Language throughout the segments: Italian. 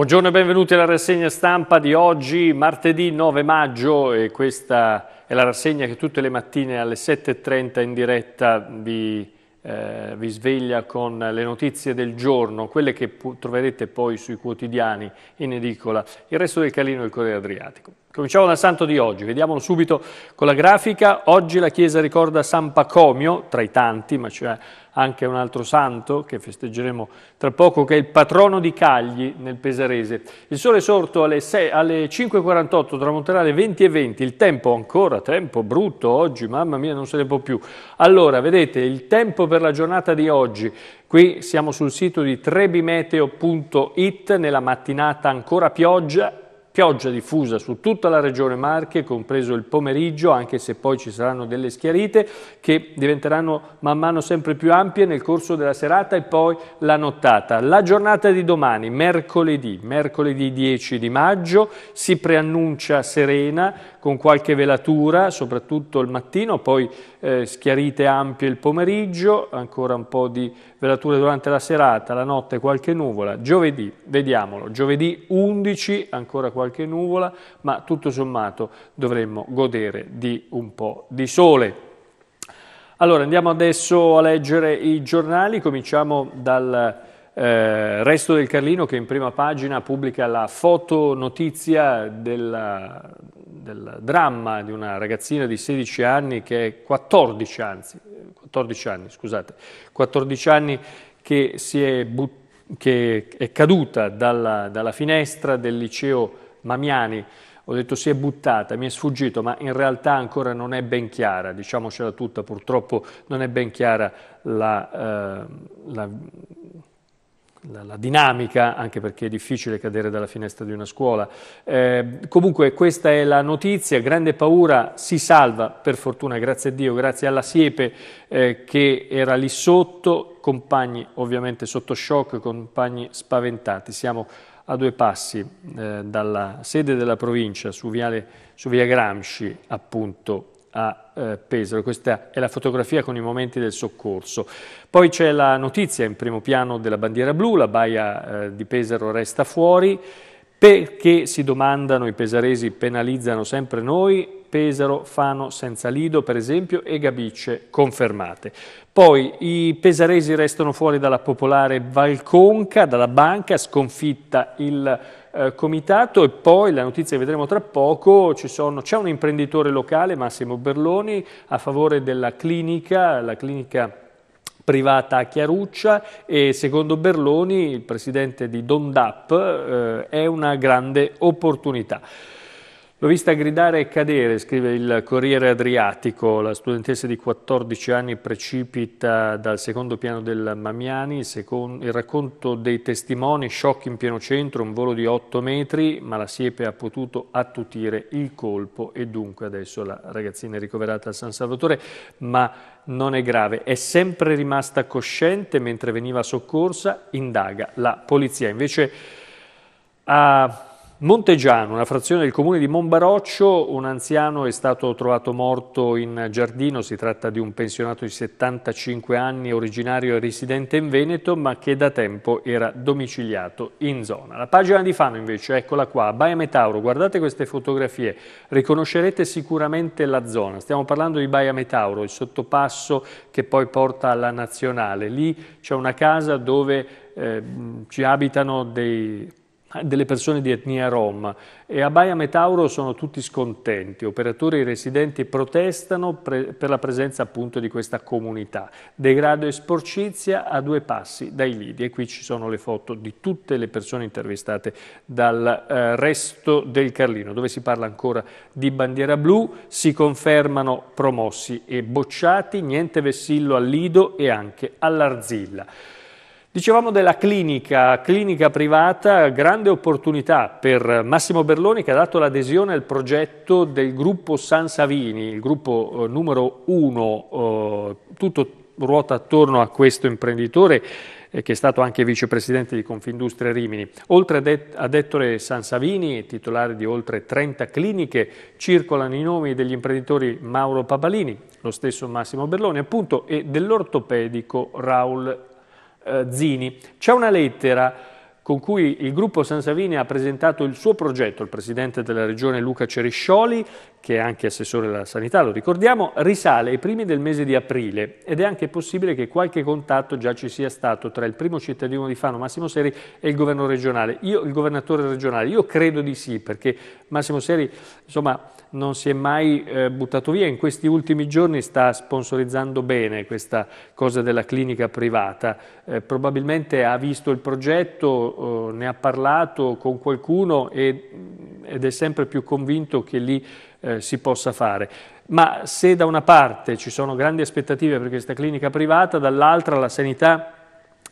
Buongiorno e benvenuti alla rassegna stampa di oggi, martedì 9 maggio e questa è la rassegna che tutte le mattine alle 7.30 in diretta vi, eh, vi, sveglia con le notizie del giorno, quelle che troverete poi sui quotidiani in edicola, il resto del Calino e il Corriere Adriatico. Cominciamo dal santo di oggi, vediamolo subito con la grafica. Oggi la Chiesa ricorda San Pacomio, tra i tanti, ma c'è anche un altro santo che festeggeremo tra poco, che è il patrono di Cagli nel Pesarese. Il sole è sorto alle, 6, alle 5.48, tramonterà alle 20.20, il tempo ancora, tempo brutto oggi, mamma mia non se ne può più. Allora, vedete, il tempo per la giornata di oggi, qui siamo sul sito di trebimeteo.it, nella mattinata ancora pioggia, Pioggia diffusa su tutta la regione Marche, compreso il pomeriggio, anche se poi ci saranno delle schiarite che diventeranno man mano sempre più ampie nel corso della serata e poi la nottata. La giornata di domani, mercoledì, mercoledì 10 di maggio, si preannuncia serena con qualche velatura, soprattutto il mattino, poi eh, schiarite ampie il pomeriggio, ancora un po' di velature durante la serata, la notte qualche nuvola, giovedì, vediamolo, giovedì 11 ancora qualche nuvola, ma tutto sommato dovremmo godere di un po' di sole. Allora andiamo adesso a leggere i giornali, cominciamo dal eh, resto del Carlino che in prima pagina pubblica la fotonotizia del, del dramma di una ragazzina di 16 anni che è 14 anzi, 14 anni, scusate, 14 anni che, è, che è, caduta dalla, dalla finestra del liceo Mamiani ho detto si è buttata, mi è sfuggito, ma in realtà ancora non è ben chiara, diciamocela tutta, purtroppo non è ben chiara la, eh, la, la, la, dinamica, anche perché è difficile cadere dalla finestra di una scuola. Eh, comunque questa è la notizia, grande paura, si salva per fortuna, grazie a Dio, grazie alla siepe eh, che era lì sotto, compagni ovviamente sotto shock, compagni spaventati. Siamo a due passi eh, dalla sede della provincia su, Viale, su via Gramsci appunto a eh, Pesaro. Questa è la fotografia con i momenti del soccorso. Poi c'è la notizia in primo piano della bandiera blu, la baia eh, di Pesaro resta fuori. Perché si domandano i pesaresi penalizzano sempre noi? Pesaro, Fano, senza Lido per esempio e Gabicce confermate. Poi i pesaresi restano fuori dalla popolare Valconca, dalla banca, sconfitta il eh, comitato e poi la notizia che vedremo tra poco, c'è un imprenditore locale, Massimo Berloni, a favore della clinica, la clinica privata a Chiaruccia e secondo Berloni, il presidente di Dondap, eh, è una grande opportunità. L'ho vista gridare e cadere, scrive il Corriere Adriatico. La studentessa di 14 anni precipita dal secondo piano del Mamiani. Il racconto dei testimoni, shock in pieno centro, un volo di 8 metri, ma la siepe ha potuto attutire il colpo e dunque adesso la ragazzina è ricoverata a San Salvatore, ma non è grave. È sempre rimasta cosciente mentre veniva soccorsa, indaga la polizia. Invece ha Montegiano, una frazione del comune di Monbaroccio, un anziano è stato trovato morto in giardino, si tratta di un pensionato di 75 anni, originario e residente in Veneto, ma che da tempo era domiciliato in zona. La pagina di Fano invece, eccola qua, Baia Metauro, guardate queste fotografie, riconoscerete sicuramente la zona, stiamo parlando di Baia Metauro, il sottopasso che poi porta alla nazionale, lì c'è una casa dove eh, ci abitano dei delle persone di etnia rom e a Baia Metauro sono tutti scontenti, operatori e residenti protestano pre per la presenza appunto di questa comunità. Degrado e sporcizia a due passi dai lidi e qui ci sono le foto di tutte le persone intervistate dal eh, resto del Carlino dove si parla ancora di bandiera blu, si confermano promossi e bocciati, niente vessillo al Lido e anche all'Arzilla. Dicevamo della clinica, clinica privata, grande opportunità per Massimo Berloni che ha dato l'adesione al progetto del gruppo San Savini, il gruppo eh, numero uno, eh, tutto ruota attorno a questo imprenditore eh, che è stato anche vicepresidente di Confindustria Rimini. Oltre a Et San Savini, titolare di oltre 30 cliniche, circolano i nomi degli imprenditori Mauro Papalini, lo stesso Massimo Berloni appunto, e dell'ortopedico Raul eh, Zini. C'è una lettera con cui il gruppo San Savini ha presentato il suo progetto il presidente della regione Luca Ceriscioli che è anche assessore della sanità, lo ricordiamo, risale ai primi del mese di aprile ed è anche possibile che qualche contatto già ci sia stato tra il primo cittadino di Fano, Massimo Seri, e il governo regionale. Io, il governatore regionale, io credo di sì, perché Massimo Seri, insomma, non si è mai eh, buttato via, in questi ultimi giorni sta sponsorizzando bene questa cosa della clinica privata, eh, probabilmente ha visto il progetto, eh, ne ha parlato con qualcuno e, mm, ed è sempre più convinto che lì eh, si possa fare. Ma se da una parte ci sono grandi aspettative per questa clinica privata, dall'altra la sanità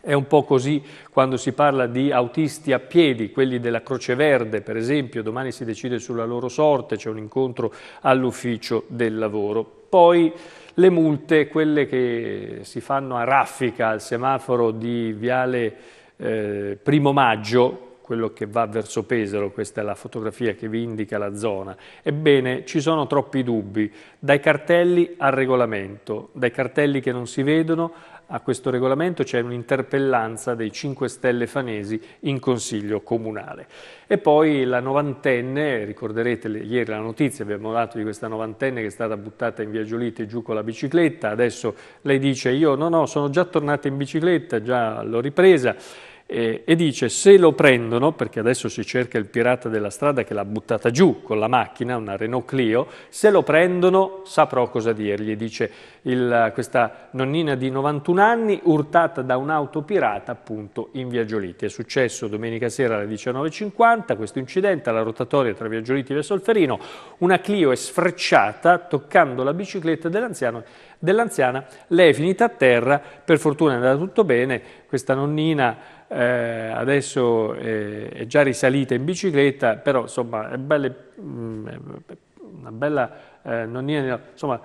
è un po' così quando si parla di autisti a piedi, quelli della Croce Verde, per esempio, domani si decide sulla loro sorte, c'è un incontro all'ufficio del lavoro. Poi le multe, quelle che si fanno a raffica al semaforo di Viale eh, Primo Maggio, quello che va verso Pesaro, questa è la fotografia che vi indica la zona. Ebbene, ci sono troppi dubbi, dai cartelli al regolamento, dai cartelli che non si vedono a questo regolamento c'è un'interpellanza dei 5 Stelle fanesi in Consiglio Comunale. E poi la novantenne, ricorderete ieri la notizia, abbiamo dato di questa novantenne che è stata buttata in via Giolite giù con la bicicletta, adesso lei dice io no no sono già tornata in bicicletta, già l'ho ripresa eh, e dice se lo prendono, perché adesso si cerca il pirata della strada che l'ha buttata giù con la macchina, una Renault Clio, se lo prendono saprò cosa dirgli, dice il, questa nonnina di 91 anni urtata da un'auto pirata appunto in Via Giolitti. È successo domenica sera alle 19.50 questo incidente alla rotatoria tra Via Giolitti e Via Solferino, una Clio è sfrecciata toccando la bicicletta dell'anziano dell'anziana, lei è finita a terra, per fortuna è andata tutto bene, questa nonnina eh, adesso eh, è già risalita in bicicletta, però insomma è belle, mh, mm, una bella eh, nonnina, insomma,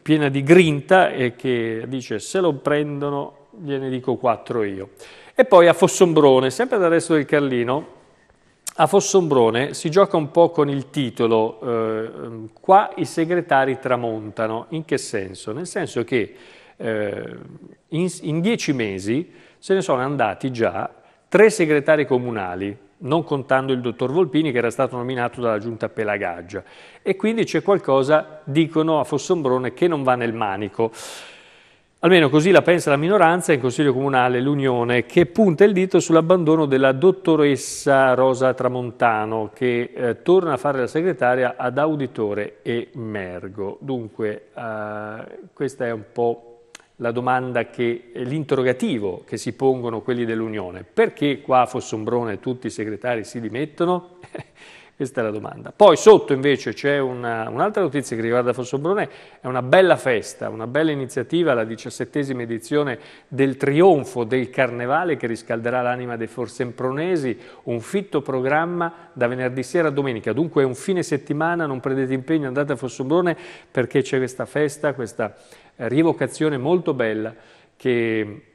piena di grinta e che dice se lo prendono gliene dico quattro io. E poi a Fossombrone, sempre dal resto del Carlino, a Fossombrone si gioca un po' con il titolo eh, Qua i segretari tramontano. In che senso? Nel senso che eh, in, in dieci mesi se ne sono andati già tre segretari comunali, non contando il dottor Volpini che era stato nominato dalla giunta Pelagaggia. E quindi c'è qualcosa, dicono a Fossombrone, che non va nel manico. Almeno così la pensa la minoranza in Consiglio Comunale, l'Unione, che punta il dito sull'abbandono della dottoressa Rosa Tramontano, che eh, torna a fare la segretaria ad Auditore e Mergo. Dunque, eh, questa è un po' la domanda che, eh, l'interrogativo che si pongono quelli dell'Unione. Perché qua a Fossombrone tutti i segretari si dimettono? Questa è la domanda. Poi sotto invece c'è una, un'altra notizia che riguarda Fossobrone, è una bella festa, una bella iniziativa, la diciassettesima edizione del trionfo del carnevale che riscalderà l'anima dei forsempronesi, un fitto programma da venerdì sera a domenica, dunque è un fine settimana, non prendete impegno, andate a Fossobrone perché c'è questa festa, questa rievocazione molto bella che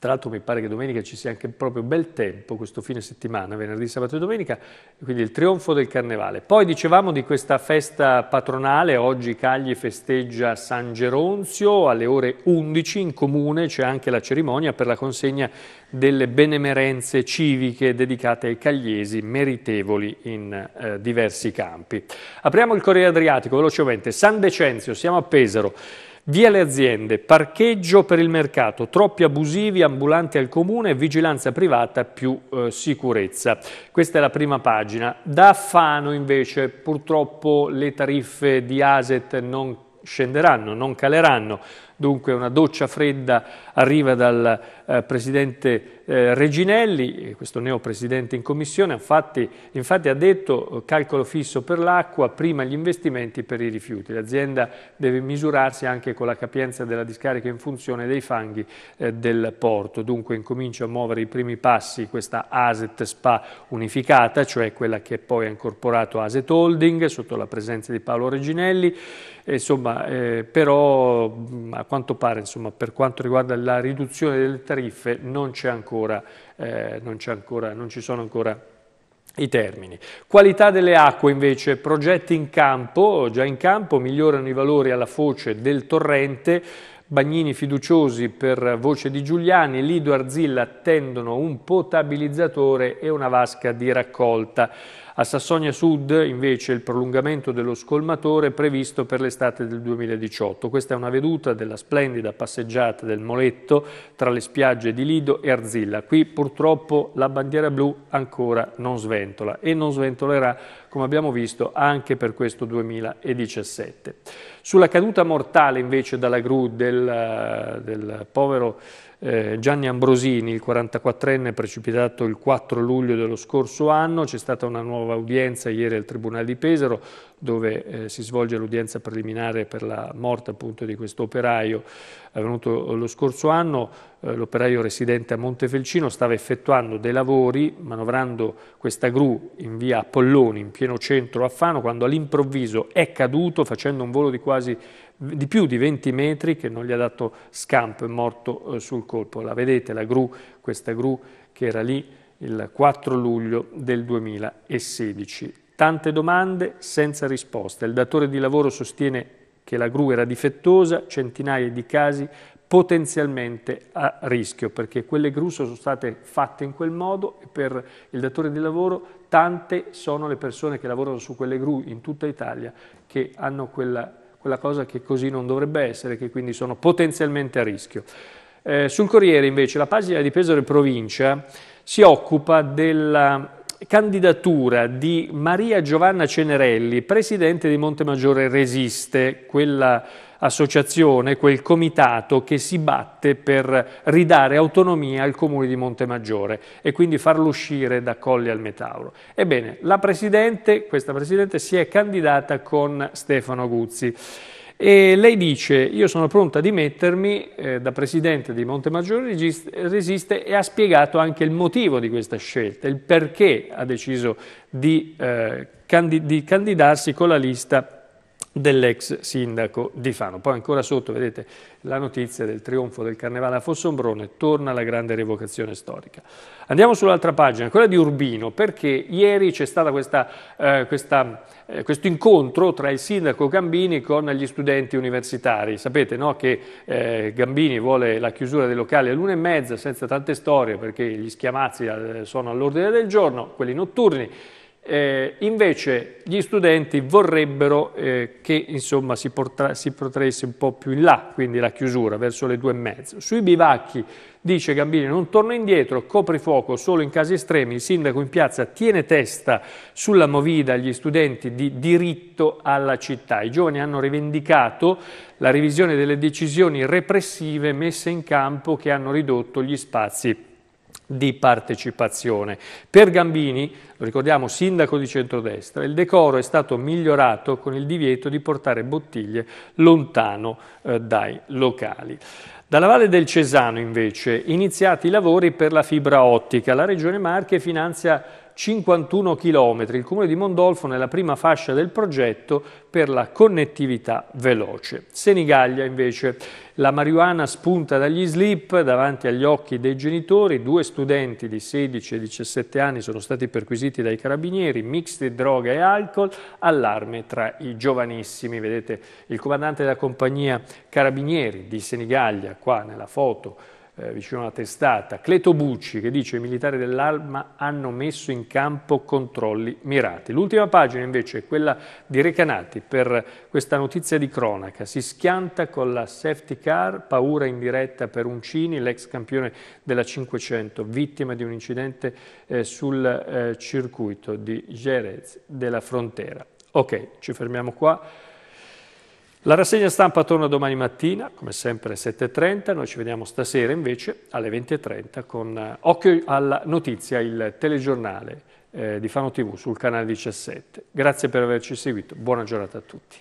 tra l'altro mi pare che domenica ci sia anche proprio bel tempo, questo fine settimana, venerdì, sabato e domenica, quindi il trionfo del carnevale. Poi dicevamo di questa festa patronale, oggi Cagli festeggia San Geronzio alle ore 11 in comune, c'è anche la cerimonia per la consegna delle benemerenze civiche dedicate ai cagliesi meritevoli in eh, diversi campi. Apriamo il Corriere Adriatico velocemente, San Decenzio, siamo a Pesaro. Via le aziende, parcheggio per il mercato, troppi abusivi, ambulanti al comune, vigilanza privata più eh, sicurezza. Questa è la prima pagina. Da Fano invece purtroppo le tariffe di ASET non scenderanno, non caleranno. Dunque una doccia fredda arriva dal eh, presidente eh, Reginelli, questo neopresidente in commissione, infatti, infatti ha detto eh, calcolo fisso per l'acqua, prima gli investimenti per i rifiuti. L'azienda deve misurarsi anche con la capienza della discarica in funzione dei fanghi eh, del porto. Dunque incomincia a muovere i primi passi questa ASET SPA unificata, cioè quella che poi ha incorporato ASET Holding sotto la presenza di Paolo Reginelli. Insomma, eh, però a quanto pare insomma, per quanto riguarda la riduzione delle tariffe non, ancora, eh, non, ancora, non ci sono ancora i termini. Qualità delle acque invece, progetti in campo, già in campo, migliorano i valori alla foce del torrente, Bagnini fiduciosi per voce di Giuliani, Lido Arzilla attendono un potabilizzatore e una vasca di raccolta. A Sassonia Sud invece il prolungamento dello scolmatore è previsto per l'estate del 2018. Questa è una veduta della splendida passeggiata del Moletto tra le spiagge di Lido e Arzilla. Qui purtroppo la bandiera blu ancora non sventola e non sventolerà come abbiamo visto anche per questo 2017. Sulla caduta mortale invece dalla gru del, eh, del povero eh, Gianni Ambrosini, il 44enne precipitato il 4 luglio dello scorso anno, c'è stata una nuova udienza ieri al Tribunale di Pesaro dove eh, si svolge l'udienza preliminare per la morte appunto di questo operaio avvenuto lo scorso anno, eh, l'operaio residente a Montefelcino stava effettuando dei lavori manovrando questa gru in via Apolloni in pieno centro a Fano quando all'improvviso è caduto facendo un volo di quasi di più di 20 metri che non gli ha dato scampo, è morto eh, sul colpo. La vedete la gru, questa gru che era lì il 4 luglio del 2016. Tante domande senza risposte. Il datore di lavoro sostiene che la gru era difettosa, centinaia di casi potenzialmente a rischio, perché quelle gru sono state fatte in quel modo e per il datore di lavoro tante sono le persone che lavorano su quelle gru in tutta Italia che hanno quella quella cosa che così non dovrebbe essere, che quindi sono potenzialmente a rischio. Eh, sul Corriere invece la pagina di Pesaro e Provincia si occupa della candidatura di Maria Giovanna Cenerelli, presidente di Montemaggiore Resiste, quella associazione, quel comitato che si batte per ridare autonomia al comune di Montemaggiore e quindi farlo uscire da Colli al Metauro. Ebbene, la presidente, questa presidente si è candidata con Stefano Guzzi. E lei dice, io sono pronta a dimettermi eh, da presidente di Montemaggiore Resiste e ha spiegato anche il motivo di questa scelta, il perché ha deciso di, eh, candid di candidarsi con la lista dell'ex sindaco di Fano. Poi ancora sotto vedete la notizia del trionfo del carnevale a Fossombrone, torna la grande revocazione storica. Andiamo sull'altra pagina, quella di Urbino, perché ieri c'è stato eh, eh, questo incontro tra il sindaco Gambini con gli studenti universitari. Sapete no, che eh, Gambini vuole la chiusura dei locali all'una e mezza, senza tante storie, perché gli schiamazzi eh, sono all'ordine del giorno, quelli notturni, eh, invece gli studenti vorrebbero eh, che insomma, si, porta, si protraesse un po' più in là, quindi la chiusura verso le due e mezza. Sui bivacchi dice Gambini non torno indietro, coprifuoco solo in casi estremi, il sindaco in piazza tiene testa sulla movida agli studenti di diritto alla città. I giovani hanno rivendicato la revisione delle decisioni repressive messe in campo che hanno ridotto gli spazi di partecipazione. Per Gambini, lo ricordiamo sindaco di centrodestra, il decoro è stato migliorato con il divieto di portare bottiglie lontano eh, dai locali. Dalla Valle del Cesano invece iniziati i lavori per la fibra ottica. La Regione Marche finanzia 51 km, il comune di Mondolfo nella prima fascia del progetto per la connettività veloce. Senigallia invece, la marijuana spunta dagli slip davanti agli occhi dei genitori, due studenti di 16 e 17 anni sono stati perquisiti dai carabinieri, mix di droga e alcol, allarme tra i giovanissimi. Vedete il comandante della compagnia Carabinieri di Senigallia qua nella foto eh, vicino alla testata, Cleto Bucci che dice i militari dell'Alma hanno messo in campo controlli mirati. L'ultima pagina invece è quella di Recanati per questa notizia di cronaca, si schianta con la safety car, paura in diretta per Uncini, l'ex campione della 500, vittima di un incidente eh, sul eh, circuito di Jerez della Frontera. Ok, ci fermiamo qua. La rassegna stampa torna domani mattina, come sempre alle 7.30, noi ci vediamo stasera invece alle 20.30 con eh, Occhio alla notizia, il telegiornale eh, di Fano TV sul canale 17. Grazie per averci seguito, buona giornata a tutti.